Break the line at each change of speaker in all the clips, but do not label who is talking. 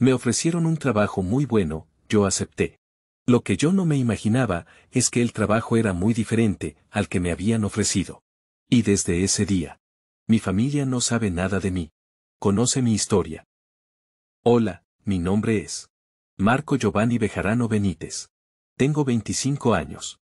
Me ofrecieron un trabajo muy bueno, yo acepté. Lo que yo no me imaginaba es que el trabajo era muy diferente al que me habían ofrecido. Y desde ese día, mi familia no sabe nada de mí. Conoce mi historia. Hola, mi nombre es Marco Giovanni Bejarano Benítez. Tengo 25 años.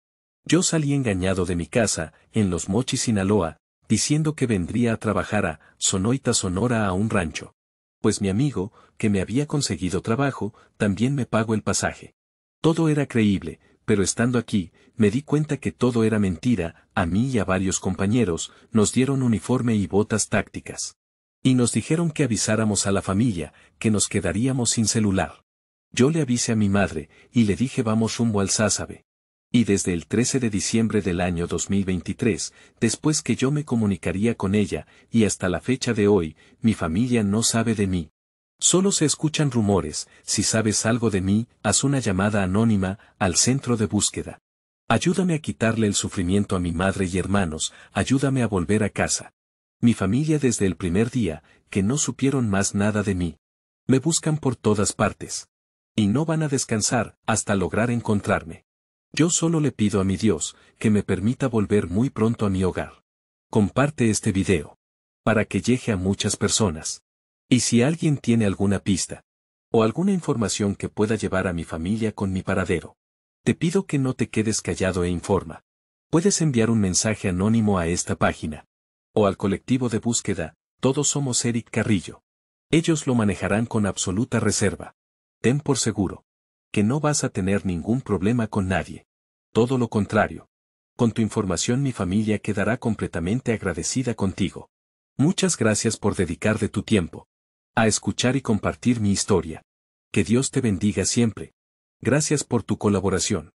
Yo salí engañado de mi casa, en Los Mochis, Sinaloa, diciendo que vendría a trabajar a Sonoita Sonora a un rancho pues mi amigo, que me había conseguido trabajo, también me pagó el pasaje. Todo era creíble, pero estando aquí, me di cuenta que todo era mentira, a mí y a varios compañeros, nos dieron uniforme y botas tácticas. Y nos dijeron que avisáramos a la familia, que nos quedaríamos sin celular. Yo le avisé a mi madre, y le dije vamos rumbo al Sázabe. Y desde el 13 de diciembre del año 2023, después que yo me comunicaría con ella, y hasta la fecha de hoy, mi familia no sabe de mí. Solo se escuchan rumores, si sabes algo de mí, haz una llamada anónima al centro de búsqueda. Ayúdame a quitarle el sufrimiento a mi madre y hermanos, ayúdame a volver a casa. Mi familia desde el primer día, que no supieron más nada de mí. Me buscan por todas partes. Y no van a descansar hasta lograr encontrarme. Yo solo le pido a mi Dios, que me permita volver muy pronto a mi hogar. Comparte este video. Para que llegue a muchas personas. Y si alguien tiene alguna pista, o alguna información que pueda llevar a mi familia con mi paradero, te pido que no te quedes callado e informa. Puedes enviar un mensaje anónimo a esta página, o al colectivo de búsqueda, todos somos Eric Carrillo. Ellos lo manejarán con absoluta reserva. Ten por seguro que no vas a tener ningún problema con nadie. Todo lo contrario. Con tu información mi familia quedará completamente agradecida contigo. Muchas gracias por dedicar de tu tiempo. A escuchar y compartir mi historia. Que Dios te bendiga siempre. Gracias por tu colaboración.